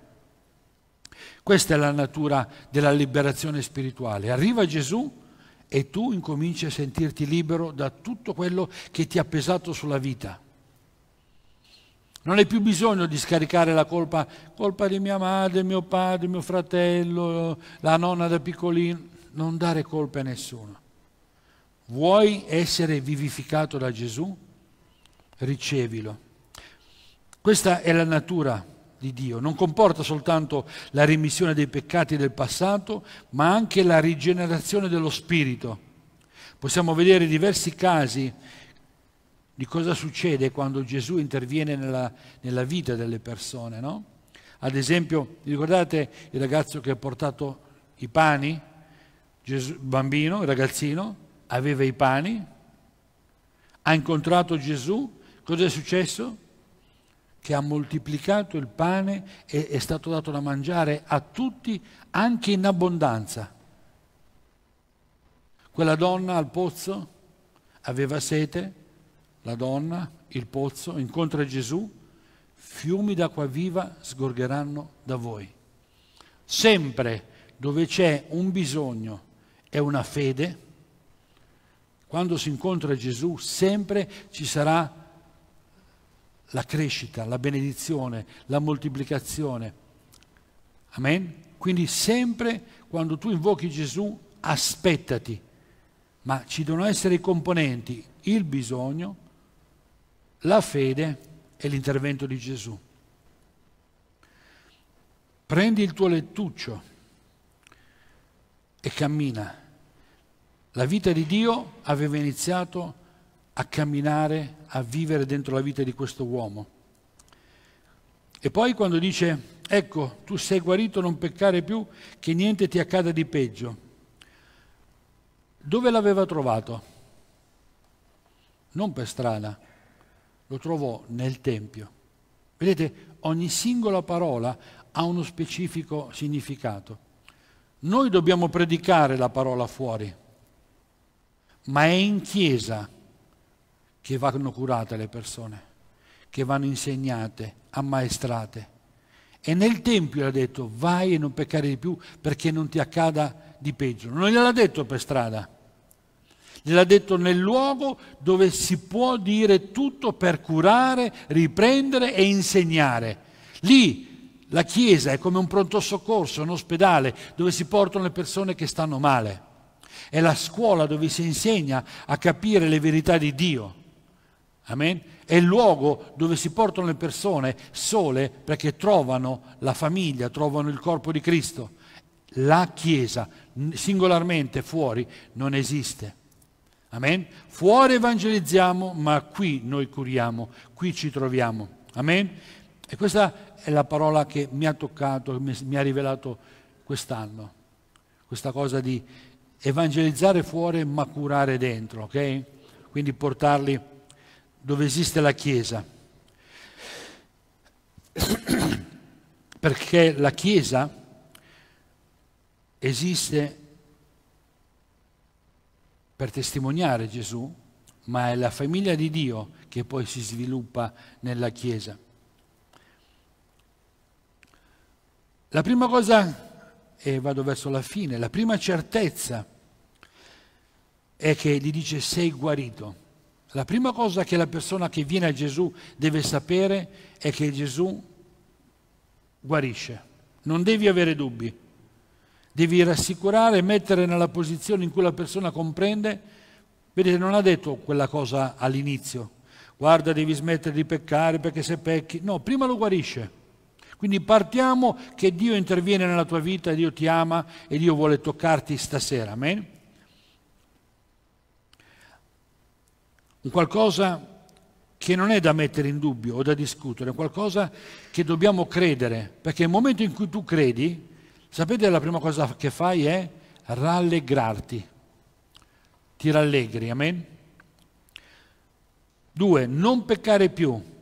Questa è la natura della liberazione spirituale. Arriva Gesù e tu incominci a sentirti libero da tutto quello che ti ha pesato sulla vita. Non hai più bisogno di scaricare la colpa, colpa di mia madre, mio padre, mio fratello, la nonna da piccolino. Non dare colpe a nessuno. Vuoi essere vivificato da Gesù? Ricevilo. Questa è la natura di Dio. Non comporta soltanto la rimissione dei peccati del passato, ma anche la rigenerazione dello spirito. Possiamo vedere diversi casi di cosa succede quando Gesù interviene nella, nella vita delle persone, no? Ad esempio, ricordate il ragazzo che ha portato i pani? Gesù, bambino, il ragazzino, aveva i pani, ha incontrato Gesù, cosa è successo? Che ha moltiplicato il pane e è stato dato da mangiare a tutti, anche in abbondanza. Quella donna al pozzo aveva sete, la donna, il pozzo, incontra Gesù, fiumi d'acqua viva sgorgeranno da voi. Sempre dove c'è un bisogno e una fede, quando si incontra Gesù, sempre ci sarà la crescita, la benedizione, la moltiplicazione. Amen? Quindi sempre quando tu invochi Gesù, aspettati, ma ci devono essere i componenti, il bisogno, la fede e l'intervento di Gesù. Prendi il tuo lettuccio e cammina. La vita di Dio aveva iniziato a camminare, a vivere dentro la vita di questo uomo. E poi quando dice, ecco, tu sei guarito, non peccare più, che niente ti accada di peggio. Dove l'aveva trovato? Non per strada, lo trovò nel Tempio. Vedete, ogni singola parola ha uno specifico significato. Noi dobbiamo predicare la parola fuori, ma è in chiesa che vanno curate le persone, che vanno insegnate, ammaestrate. E nel Tempio ha detto vai e non peccare di più perché non ti accada di peggio. Non gliel'ha detto per strada Gliel'ha detto nel luogo dove si può dire tutto per curare, riprendere e insegnare. Lì la Chiesa è come un pronto soccorso, un ospedale dove si portano le persone che stanno male. È la scuola dove si insegna a capire le verità di Dio. Amen? È il luogo dove si portano le persone sole perché trovano la famiglia, trovano il corpo di Cristo. La Chiesa singolarmente fuori non esiste. Amen? Fuori evangelizziamo, ma qui noi curiamo, qui ci troviamo. Amen? E questa è la parola che mi ha toccato, mi ha rivelato quest'anno. Questa cosa di evangelizzare fuori ma curare dentro, ok? Quindi portarli dove esiste la Chiesa. Perché la Chiesa esiste per testimoniare Gesù, ma è la famiglia di Dio che poi si sviluppa nella Chiesa. La prima cosa, e vado verso la fine, la prima certezza è che gli dice sei guarito. La prima cosa che la persona che viene a Gesù deve sapere è che Gesù guarisce. Non devi avere dubbi devi rassicurare e mettere nella posizione in cui la persona comprende, vedete, non ha detto quella cosa all'inizio, guarda devi smettere di peccare perché se pecchi, no, prima lo guarisce. Quindi partiamo che Dio interviene nella tua vita, Dio ti ama e Dio vuole toccarti stasera, amen? Un qualcosa che non è da mettere in dubbio o da discutere, è qualcosa che dobbiamo credere, perché il momento in cui tu credi, Sapete la prima cosa che fai è rallegrarti. Ti rallegri, amen? Due, non peccare più.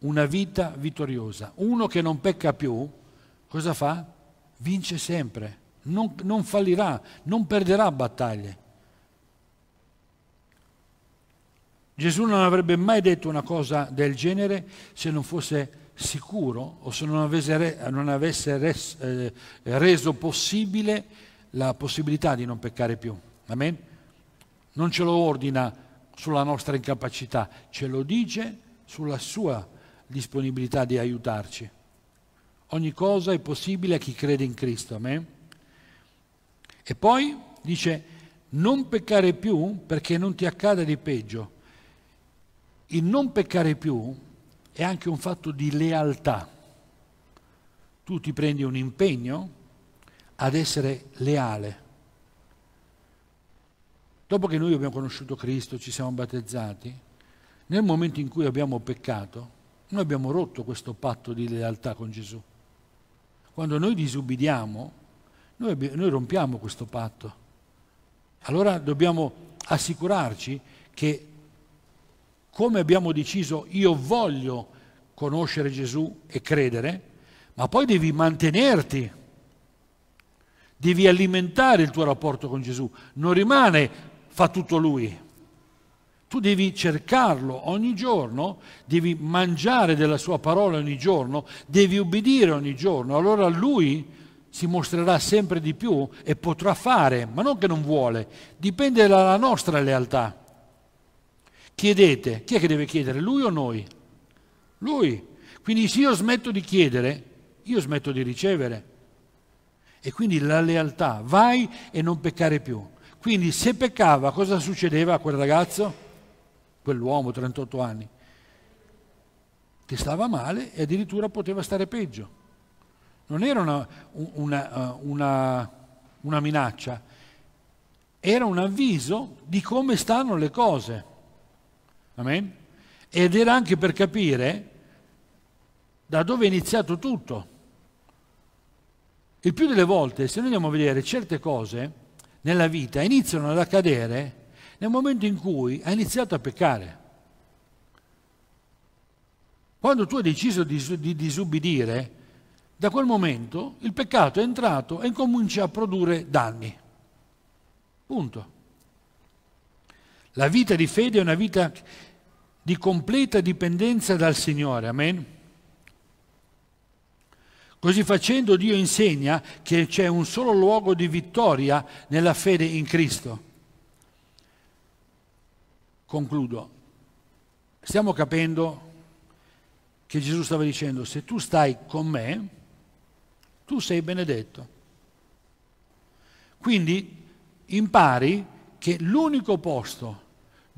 Una vita vittoriosa. Uno che non pecca più, cosa fa? Vince sempre, non, non fallirà, non perderà battaglie. Gesù non avrebbe mai detto una cosa del genere se non fosse sicuro o se non avesse, non avesse res, eh, reso possibile la possibilità di non peccare più. Amen? Non ce lo ordina sulla nostra incapacità, ce lo dice sulla sua disponibilità di aiutarci. Ogni cosa è possibile a chi crede in Cristo. Amen? E poi dice, non peccare più perché non ti accada di peggio. Il non peccare più è anche un fatto di lealtà. Tu ti prendi un impegno ad essere leale. Dopo che noi abbiamo conosciuto Cristo, ci siamo battezzati, nel momento in cui abbiamo peccato, noi abbiamo rotto questo patto di lealtà con Gesù. Quando noi disubbidiamo, noi, noi rompiamo questo patto. Allora dobbiamo assicurarci che come abbiamo deciso io voglio conoscere Gesù e credere, ma poi devi mantenerti, devi alimentare il tuo rapporto con Gesù, non rimane fa tutto lui. Tu devi cercarlo ogni giorno, devi mangiare della sua parola ogni giorno, devi ubbidire ogni giorno, allora lui si mostrerà sempre di più e potrà fare, ma non che non vuole, dipende dalla nostra lealtà. Chiedete, chi è che deve chiedere? Lui o noi? Lui. Quindi se io smetto di chiedere, io smetto di ricevere. E quindi la lealtà, vai e non peccare più. Quindi se peccava, cosa succedeva a quel ragazzo? Quell'uomo, 38 anni, che stava male e addirittura poteva stare peggio. Non era una, una, eh, una, una minaccia, era un avviso di come stanno le cose. Amen? Ed era anche per capire da dove è iniziato tutto. Il più delle volte, se noi andiamo a vedere certe cose nella vita, iniziano ad accadere nel momento in cui hai iniziato a peccare. Quando tu hai deciso di, di disubbidire, da quel momento il peccato è entrato e comincia a produrre danni. Punto. La vita di fede è una vita di completa dipendenza dal Signore. Amen. Così facendo Dio insegna che c'è un solo luogo di vittoria nella fede in Cristo. Concludo. Stiamo capendo che Gesù stava dicendo, se tu stai con me, tu sei benedetto. Quindi impari che l'unico posto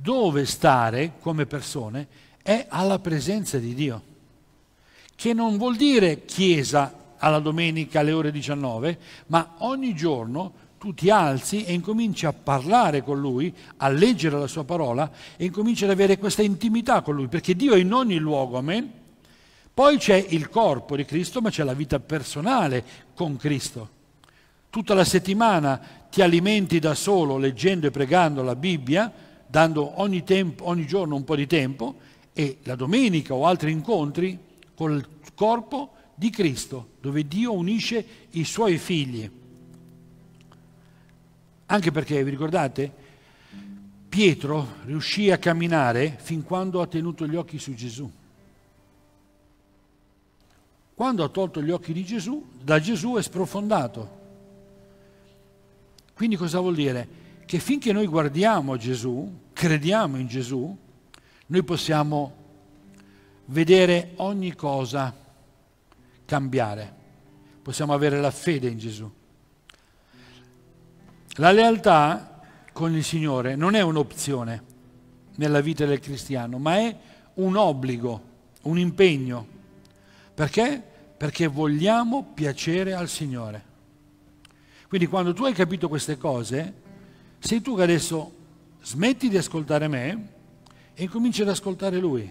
dove stare come persone è alla presenza di Dio, che non vuol dire chiesa alla domenica alle ore 19, ma ogni giorno tu ti alzi e incominci a parlare con Lui, a leggere la Sua parola e incominci ad avere questa intimità con Lui, perché Dio è in ogni luogo, amen? Poi c'è il corpo di Cristo, ma c'è la vita personale con Cristo. Tutta la settimana ti alimenti da solo leggendo e pregando la Bibbia, dando ogni, tempo, ogni giorno un po' di tempo e la domenica o altri incontri col corpo di Cristo, dove Dio unisce i suoi figli. Anche perché, vi ricordate, Pietro riuscì a camminare fin quando ha tenuto gli occhi su Gesù. Quando ha tolto gli occhi di Gesù, da Gesù è sprofondato. Quindi cosa vuol dire? che finché noi guardiamo Gesù, crediamo in Gesù, noi possiamo vedere ogni cosa cambiare. Possiamo avere la fede in Gesù. La lealtà con il Signore non è un'opzione nella vita del cristiano, ma è un obbligo, un impegno. Perché? Perché vogliamo piacere al Signore. Quindi quando tu hai capito queste cose, sei tu che adesso smetti di ascoltare me e cominci ad ascoltare lui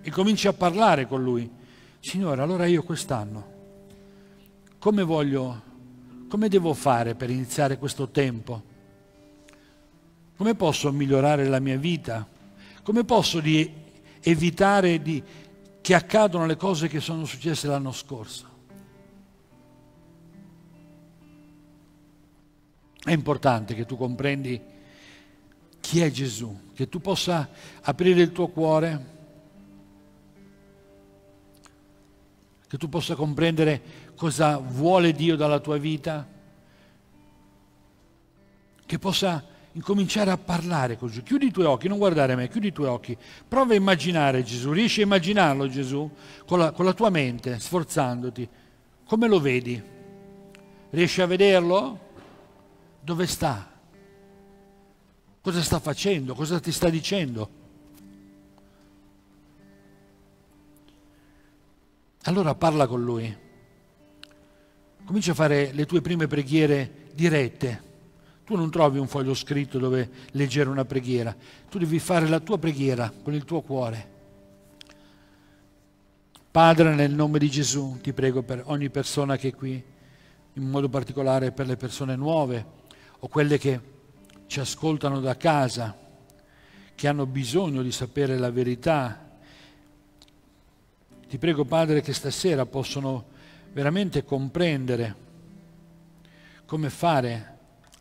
e cominci a parlare con lui. Signore, allora io quest'anno come voglio, come devo fare per iniziare questo tempo? Come posso migliorare la mia vita? Come posso di evitare di, che accadano le cose che sono successe l'anno scorso? È importante che tu comprendi chi è Gesù, che tu possa aprire il tuo cuore, che tu possa comprendere cosa vuole Dio dalla tua vita, che possa incominciare a parlare con Gesù. Chiudi i tuoi occhi, non guardare a me, chiudi i tuoi occhi. Prova a immaginare Gesù, riesci a immaginarlo Gesù con la, con la tua mente, sforzandoti. Come lo vedi? Riesci a vederlo? Dove sta? Cosa sta facendo? Cosa ti sta dicendo? Allora parla con lui. Comincia a fare le tue prime preghiere dirette. Tu non trovi un foglio scritto dove leggere una preghiera. Tu devi fare la tua preghiera con il tuo cuore. Padre, nel nome di Gesù, ti prego per ogni persona che è qui, in modo particolare per le persone nuove o quelle che ci ascoltano da casa, che hanno bisogno di sapere la verità. Ti prego Padre che stasera possono veramente comprendere come fare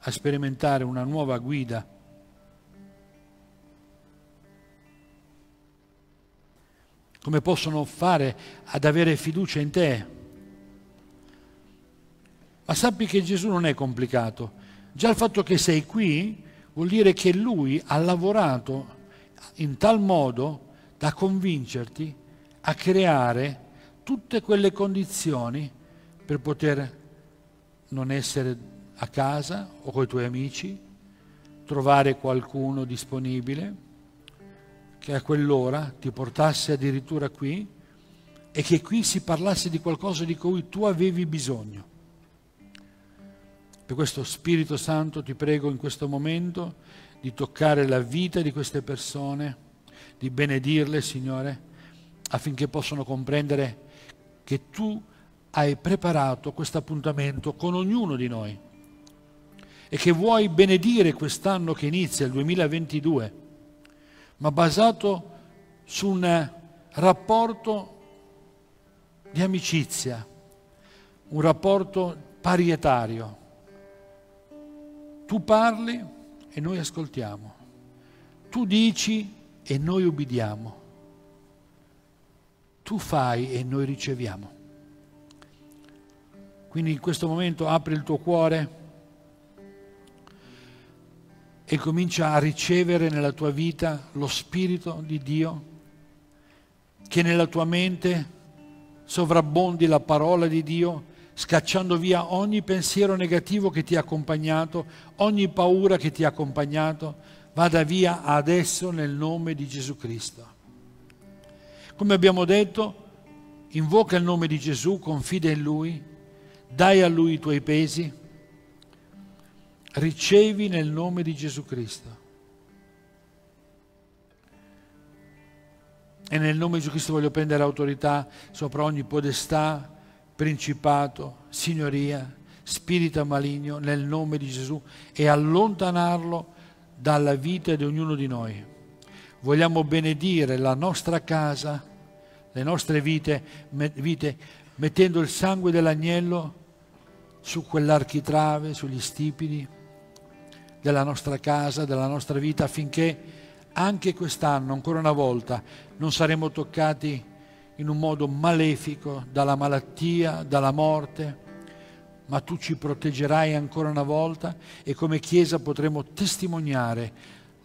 a sperimentare una nuova guida. Come possono fare ad avere fiducia in te. Ma sappi che Gesù non è complicato Già il fatto che sei qui vuol dire che lui ha lavorato in tal modo da convincerti a creare tutte quelle condizioni per poter non essere a casa o con i tuoi amici, trovare qualcuno disponibile che a quell'ora ti portasse addirittura qui e che qui si parlasse di qualcosa di cui tu avevi bisogno. Per questo Spirito Santo ti prego in questo momento di toccare la vita di queste persone, di benedirle, Signore, affinché possano comprendere che tu hai preparato questo appuntamento con ognuno di noi e che vuoi benedire quest'anno che inizia, il 2022, ma basato su un rapporto di amicizia, un rapporto parietario tu parli e noi ascoltiamo. Tu dici e noi ubbidiamo. Tu fai e noi riceviamo. Quindi in questo momento apri il tuo cuore e comincia a ricevere nella tua vita lo Spirito di Dio, che nella tua mente sovrabbondi la parola di Dio scacciando via ogni pensiero negativo che ti ha accompagnato, ogni paura che ti ha accompagnato, vada via adesso nel nome di Gesù Cristo. Come abbiamo detto, invoca il nome di Gesù, confida in Lui, dai a Lui i tuoi pesi, ricevi nel nome di Gesù Cristo. E nel nome di Gesù Cristo voglio prendere autorità sopra ogni podestà, principato, signoria, spirito maligno nel nome di Gesù e allontanarlo dalla vita di ognuno di noi. Vogliamo benedire la nostra casa, le nostre vite, vite mettendo il sangue dell'agnello su quell'architrave, sugli stipiti della nostra casa, della nostra vita, affinché anche quest'anno, ancora una volta, non saremo toccati in un modo malefico dalla malattia, dalla morte, ma tu ci proteggerai ancora una volta e come Chiesa potremo testimoniare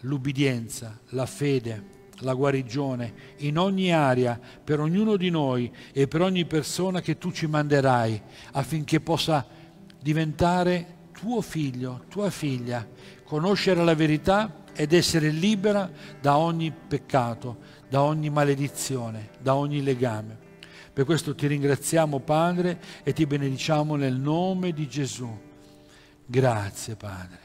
l'ubbidienza, la fede, la guarigione in ogni area, per ognuno di noi e per ogni persona che tu ci manderai, affinché possa diventare tuo figlio, tua figlia, conoscere la verità ed essere libera da ogni peccato, da ogni maledizione, da ogni legame. Per questo ti ringraziamo Padre e ti benediciamo nel nome di Gesù. Grazie Padre.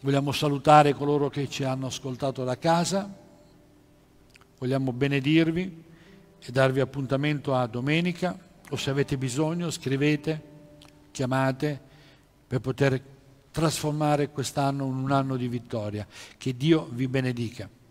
Vogliamo salutare coloro che ci hanno ascoltato da casa, vogliamo benedirvi e darvi appuntamento a domenica o se avete bisogno scrivete, chiamate per poter trasformare quest'anno in un anno di vittoria. Che Dio vi benedica.